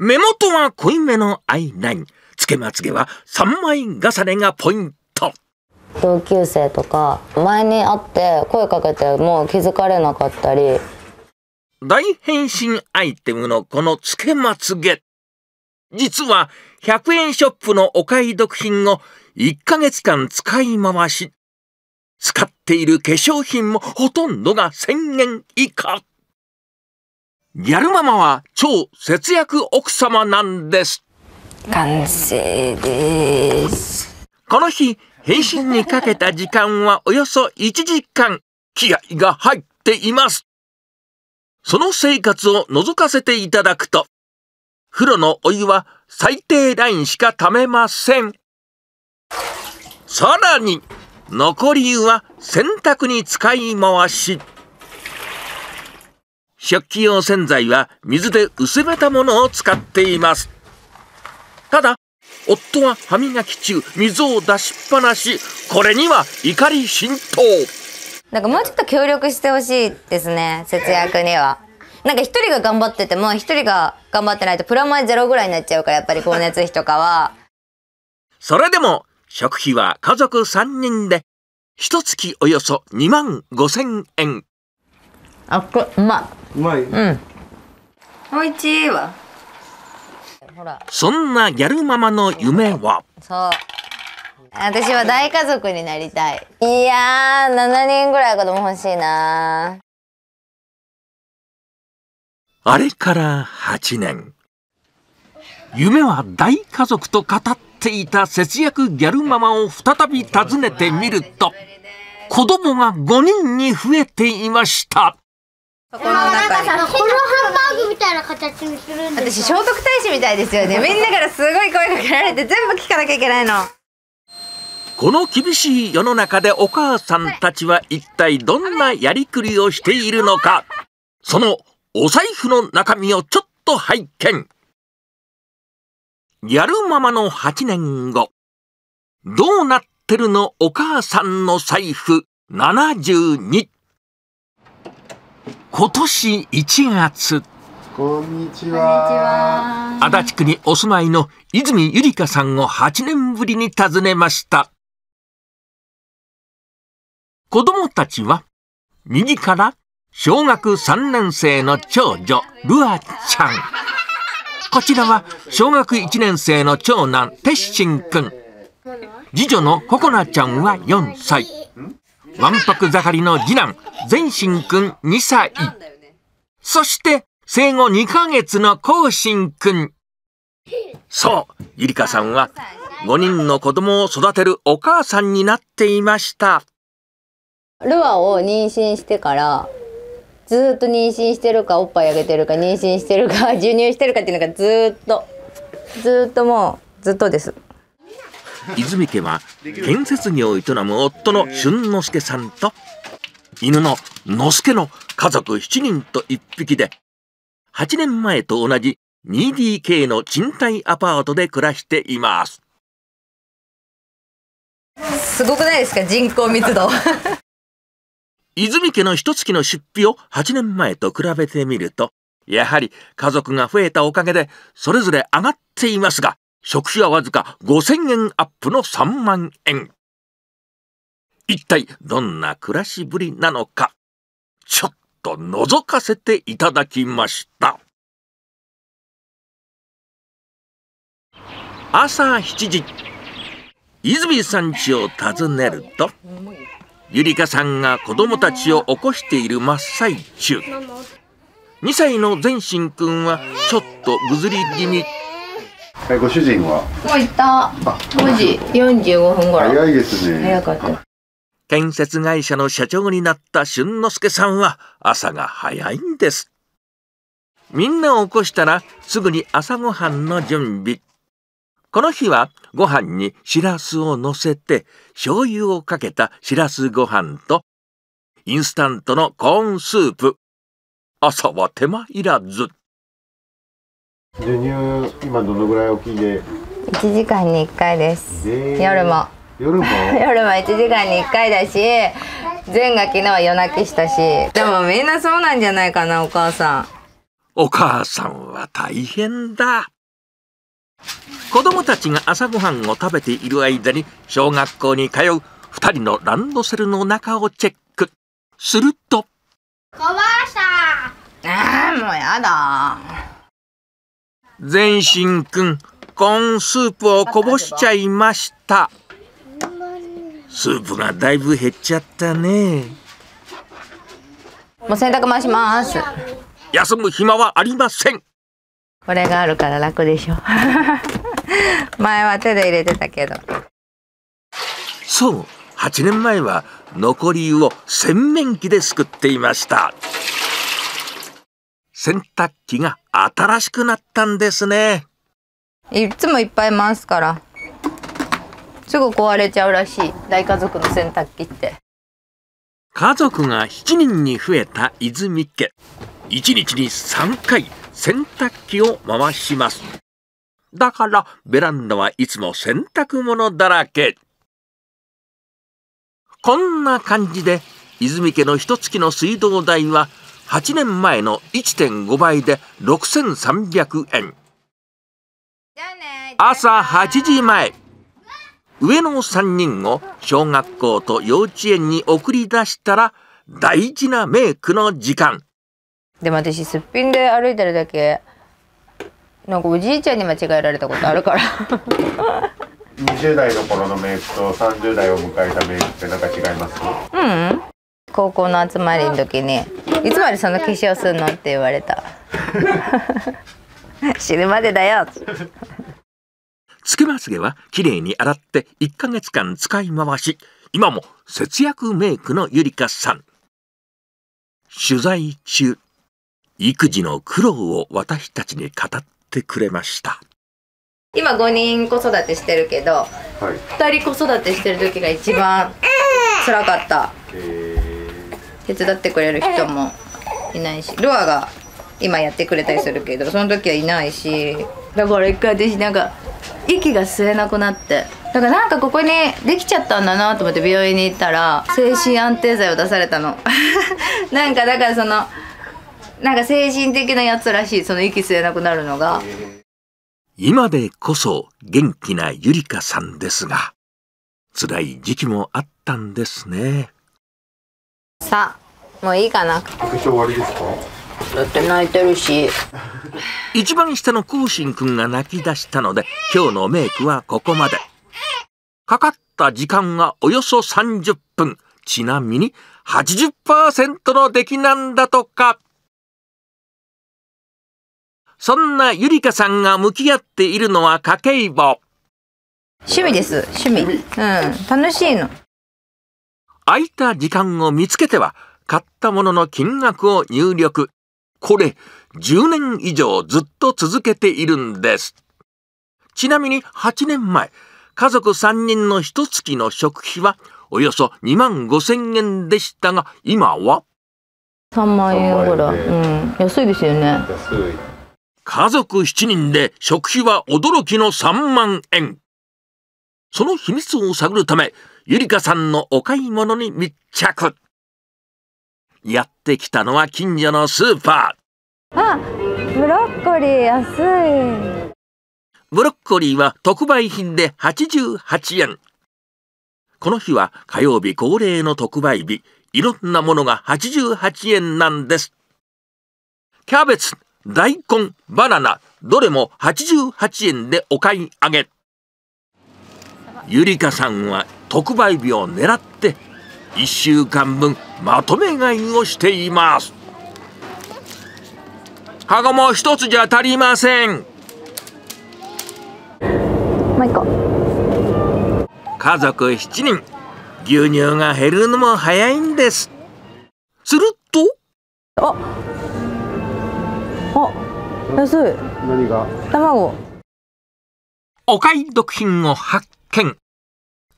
目元は濃いめのアイライン。つけまつげは3枚重ねがポイント。同級生とか、前に会って声かけても気づかれなかったり。大変身アイテムのこのつけまつげ。実は100円ショップのお買い得品を1ヶ月間使い回し、使っている化粧品もほとんどが1000円以下。ギャルママは超節約奥様なんです。完成です。この日、変身にかけた時間はおよそ1時間。気合が入っています。その生活を覗かせていただくと、風呂のお湯は最低ラインしか溜めません。さらに、残り湯は洗濯に使い回し。食器用洗剤は水で薄めたものを使っています。ただ、夫は歯磨き中、水を出しっぱなし。これには怒り浸透。なんかもうちょっと協力してほしいですね、節約には。なんか一人が頑張ってても、一人が頑張ってないとプラマイゼロぐらいになっちゃうから、やっぱり光熱費とかは。それでも、食費は家族3人で、一月およそ2万5千円。あっこうまうまいうんおいちいわほらそんなギャルママの夢はそう私は大家族になりたいいやー7人ぐらい子供欲しいなあれから8年夢は大家族と語っていた節約ギャルママを再び訪ねてみると子供が5人に増えていましたこの中このハンバーグみたいな形にするんです私聖徳太子みたいですよねみんなからすごい声かけられて全部聞かなきゃいけないのこの厳しい世の中でお母さんたちは一体どんなやりくりをしているのかそのお財布の中身をちょっと拝見やるままの8年後どうなってるのお母さんの財布72今年1月こんにちは足立区にお住まいの泉ゆりかさんを8年ぶりに訪ねました子供たちは右から小学3年生の長女ルアちゃんこちらは小学1年生の長男しんくん次女のココナちゃんは4歳わんぱく盛りの次男、全進くん2歳。そして、生後2ヶ月の後進くん。そう、ゆりかさんは、5人の子供を育てるお母さんになっていました。ルアを妊娠してから、ずっと妊娠してるか、おっぱいあげてるか、妊娠してるか、授乳してるかっていうのがずっと、ずっともう、ずっとです。泉家は建設業を営む夫の俊之助さんと犬の之助の家族7人と1匹で8年前と同じ 2DK の賃貸アパートで暮らしていますすごくないですか人口密度 泉家の一月の出費を8年前と比べてみるとやはり家族が増えたおかげでそれぞれ上がっていますが食費はわずか5000円アップの3万円。一体どんな暮らしぶりなのか、ちょっと覗かせていただきました。朝7時、泉さん家を訪ねると、ゆりかさんが子供たちを起こしている真っ最中。2歳の全身くんはちょっとぐずり気味はい、ご主人はもう行った5時45分い。早いですね早かった建設会社の社長になった俊之助さんは朝が早いんですみんなを起こしたらすぐに朝ごはんの準備この日はご飯にしらすを乗せて醤油をかけたしらすご飯とインスタントのコーンスープ朝は手間いらず授乳今どのぐらい大きいで1時間に1回です夜も夜も 夜も1時間に1回だし前が昨日は夜泣きしたしでもみんなそうなんじゃないかなお母さんお母さんは大変だ子供たちが朝ごはんを食べている間に小学校に通う2人のランドセルの中をチェックすると「おばあさん!」ああもうやだ全身くんコーンスープをこぼしちゃいましたスープがだいぶ減っちゃったねもう洗濯回します休む暇はありませんこれがあるから楽でしょ 前は手で入れてたけどそう8年前は残り湯を洗面器ですくっていました洗濯機が新しくなったんですねいつもいっぱい回すからすぐ壊れちゃうらしい大家族の洗濯機って家族が7人に増えた泉家1日に3回洗濯機を回しますだからベランダはいつも洗濯物だらけこんな感じで泉家の一月の水道代は8年前の1.5倍で6300円。朝8時前、上の3人を小学校と幼稚園に送り出したら、大事なメイクの時間。でも私、すっぴんで歩いてるだけ、なんかおじいちゃんに間違えられたことあるから。20 代の頃のメイクと30代を迎えたメイクってなんか違いますうん、うん高校の集まりの時に「いつまでその化粧すんの?」って言われた 死ぬまでだよつけまつげはきれいに洗って1か月間使い回し今も節約メイクのゆりかさん取材中育児の苦労を私たちに語ってくれました今5人子育てしてるけど、はい、2人子育てしてる時が一番つらかった、えー手伝ってくれる人もいないしロアが今やってくれたりするけどその時はいないしだから一回私なんか息が吸えなくなってだからなんかここにできちゃったんだなと思って病院に行ったら精神安定剤を出されたの なんかだからそのなんか精神的なやつらしいその息吸えなくなるのが今でこそ元気なゆりかさんですが辛い時期もあったんですねさあもういいかなだって泣いてるし一番下の空心くんが泣き出したので今日のメイクはここまでかかった時間はおよそ30分ちなみに80%の出来なんだとかそんなゆりかさんが向き合っているのは家計簿趣味です趣味うん楽しいの空いた時間を見つけては、買ったものの金額を入力。これ、10年以上ずっと続けているんです。ちなみに8年前、家族3人の一月の食費はおよそ2万5千円でしたが、今は3万円ぐらい、うん、安いですよね家族7人で食費は驚きの3万円その秘密を探るためゆりかさんのお買い物に密着。やってきたのは近所のスーパー。あ、ブロッコリー安い。ブロッコリーは特売品で88円。この日は火曜日恒例の特売日。いろんなものが88円なんです。キャベツ、大根、バナナ、どれも88円でお買い上げ。ゆりかさんは特売日を狙って、1週間分まとめ買いをしています。カゴも一つじゃ足りません。もう一個。家族7人、牛乳が減るのも早いんです。すると。あ。あ。安い。何が。卵。お買い得品を発見。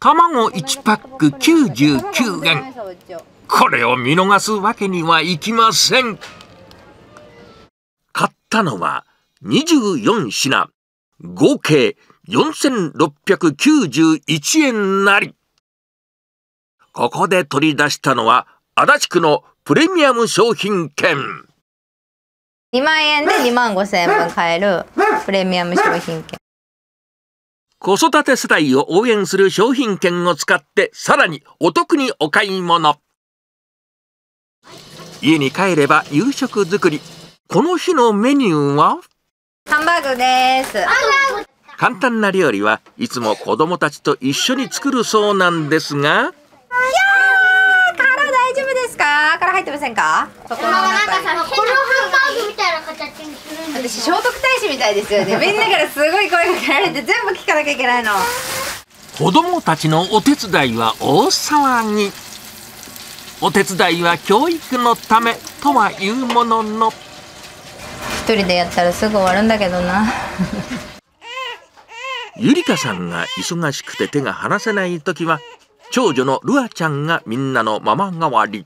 卵1パック99円。これを見逃すわけにはいきません。買ったのは24品、合計4691円なり。ここで取り出したのは、足立区のプレミアム商品券。2万円で2万5千円分買えるプレミアム商品券。子育て世代を応援する商品券を使ってさらにお得にお買い物家に帰れば夕食作りこの日のメニューはハンバーグです簡単な料理はいつも子供たちと一緒に作るそうなんですがから入ってませんかここのなんかさこのハンバーグみたいな形にするんです私聖徳太子みたいですよね みんなからすごい声かけられて全部聞かなきゃいけないの子供たちのお手伝いは大騒ぎお手伝いは教育のためとは言うものの一人でやったらすぐ終わるんだけどな ゆりかさんが忙しくて手が離せない時は長女のルアちゃんがみんなのママ代わり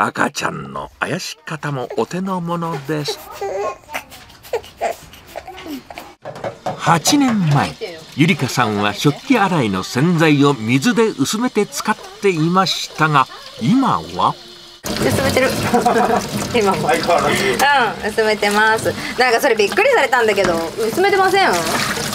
赤ちゃんのあやし方もお手の物です。8年前、ゆりかさんは食器洗いの洗剤を水で薄めて使っていましたが、今は薄めてる今も相変わらず。うん薄めてますなんかそれびっくりされたんだけど薄めてません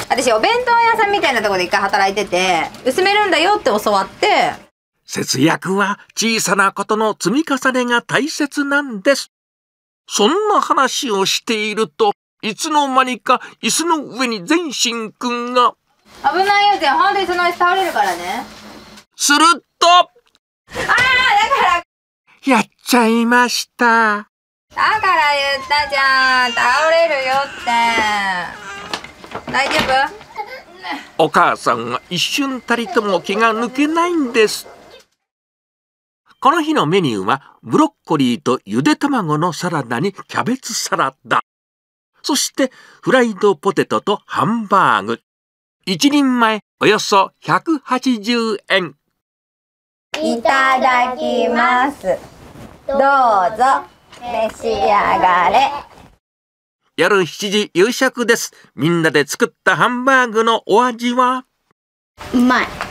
私お弁当屋さんみたいなところで一回働いてて薄めるんだよって教わって節約は小さなことの積み重ねが大切なんです。そんな話をしていると、いつの間にか椅子の上に全身くんが。危ないよ、じゃあ、その椅子倒れるからね。すると。ああ、だから。やっちゃいました。だから言ったじゃん。倒れるよって。大丈夫お母さんは一瞬たりとも気が抜けないんですこの日のメニューは、ブロッコリーとゆで卵のサラダにキャベツサラダ。そして、フライドポテトとハンバーグ。一人前、およそ180円。いただきます。どうぞ、召し上がれ。夜7時夕食です。みんなで作ったハンバーグのお味はうまい。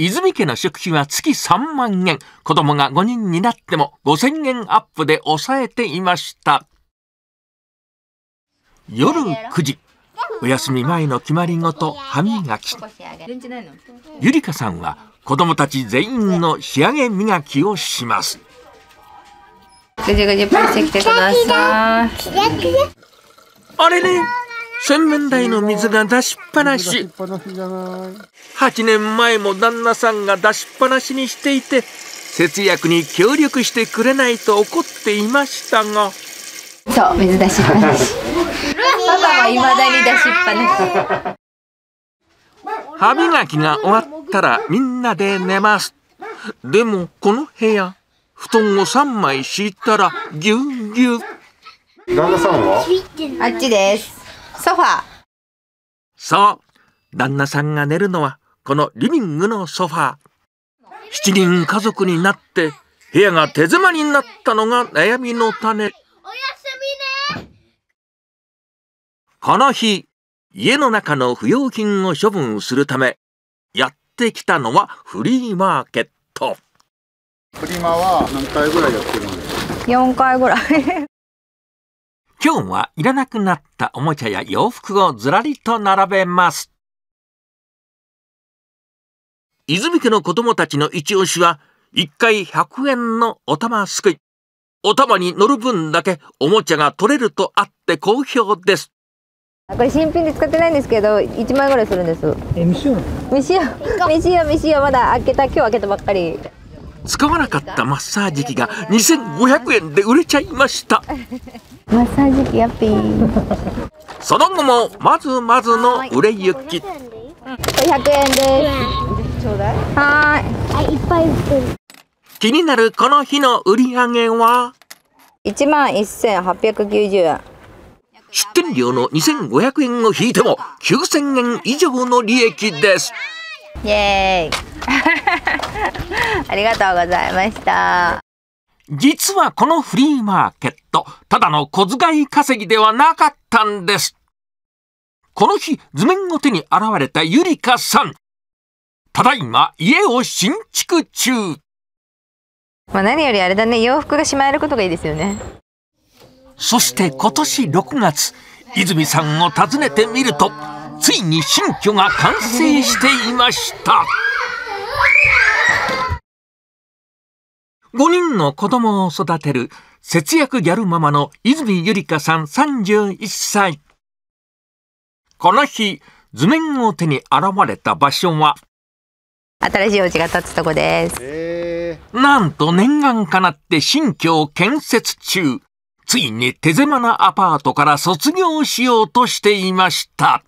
泉家の食費は月3万円。子供が5人になっても5000円アップで抑えていました。夜9時。お休み前の決まり事、歯磨き。ゆりかさんは子供たち全員の仕上げ磨きをします。ぐじぐじしてください。あれれ、ね洗面台の水が出しっぱなし8年前も旦那さんが出しっぱなしにしていて節約に協力してくれないと怒っていましたがそう水出しっぱなしパパはいまだに出しっぱなし歯磨きが終わったらみんなで寝ますでもこの部屋布団を3枚敷いたらぎゅうぎゅう旦那さんはあっちですソファーそう旦那さんが寝るのはこのリビングのソファー7人家族になって部屋が手狭になったのが悩みの種おやすみねこの日家の中の不要品を処分するためやってきたのはフリーマーケットフリマは何回ぐらいやってるんですか4回ぐらい今日はいらなくなったおもちゃや洋服をずらりと並べます。泉家の子供たちの一押しは、一回100円のお玉すくい。お玉に乗る分だけおもちゃが取れるとあって好評です。これ新品で使ってないんですけど、1万ぐらいするんです。え、未使用未使用、未使用、未使用、まだ開けた、今日開けたばっかり。使わなかったマッサージ機が2500円で売れちゃいました。マッサージ機やっぴー。その後も、まずまずの売れ行き。500円です。ちょうだい。はい。はい、いっぱい売ってる。気になるこの日の売り上げは1万1890円出店料の2500円を引いても9000円以上の利益ですイエーイありがとうございました実はこのフリーマーケットただの小遣い稼ぎではなかったんですこの日図面を手に現れたゆりかさんただいま家を新築中まあ何よりあれだね洋服がしまえることがいいですよねそして今年6月泉さんを訪ねてみるとついに新居が完成していました。5人の子供を育てる節約ギャルママの泉ゆりかさん31歳。この日、図面を手に現れた場所は、新しいお家が建つとこです。なんと念願かなって新居を建設中。ついに手狭なアパートから卒業しようとしていました。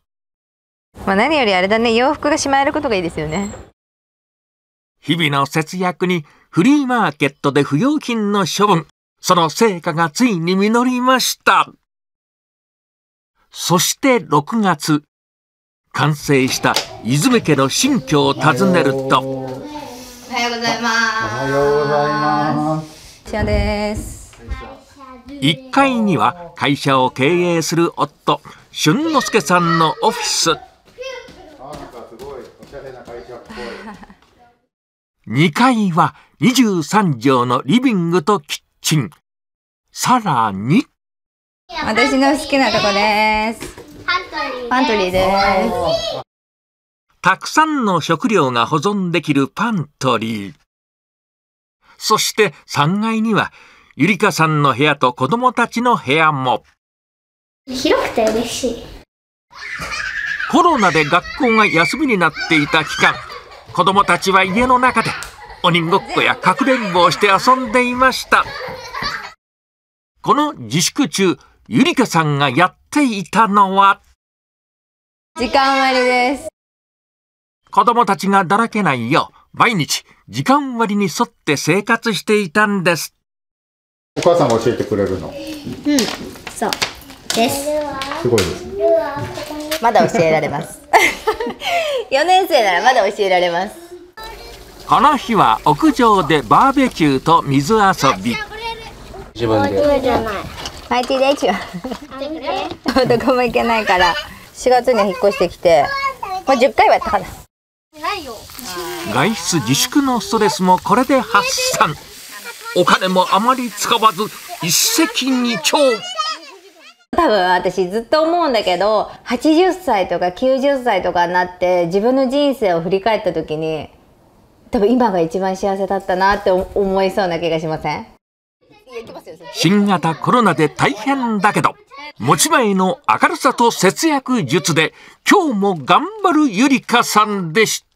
まあ、何よりあれだね洋服がしまえることがいいですよね日々の節約にフリーマーケットで不要品の処分その成果がついに実りましたそして6月完成した泉家の新居を訪ねるとおはようございますおはようございますシアです1階には会社を経営する夫俊之助さんのオフィス2階は23畳のリビングとキッチン。さらに、私の好きなとこです。パントリーです。たくさんの食料が保存できるパントリー。そして3階には、ゆりかさんの部屋と子供たちの部屋も。広くて嬉しい。コロナで学校が休みになっていた期間、子供たちは家の中で鬼ごっこやかくれんぼをして遊んでいました。この自粛中、ゆりかさんがやっていたのは、時間割です。子供たちがだらけないよう、毎日時間割に沿って生活していたんです。お母さんが教えてくれるのうん、そう。です。すごいですね。まだ教えられます4 年生ならまだ教えられますこの日は屋上でバーベキューと水遊び自分でマイティで一応どこも行けないから4月に引っ越してきてもう10回はやったか外出自粛のストレスもこれで発散お金もあまり使わず一石二鳥多分私ずっと思うんだけど80歳とか90歳とかになって自分の人生を振り返った時に多分今が一番幸せだったなって思いそうな気がしません新型コロナで大変だけど持ち前の明るさと節約術で今日も頑張るゆりかさんでした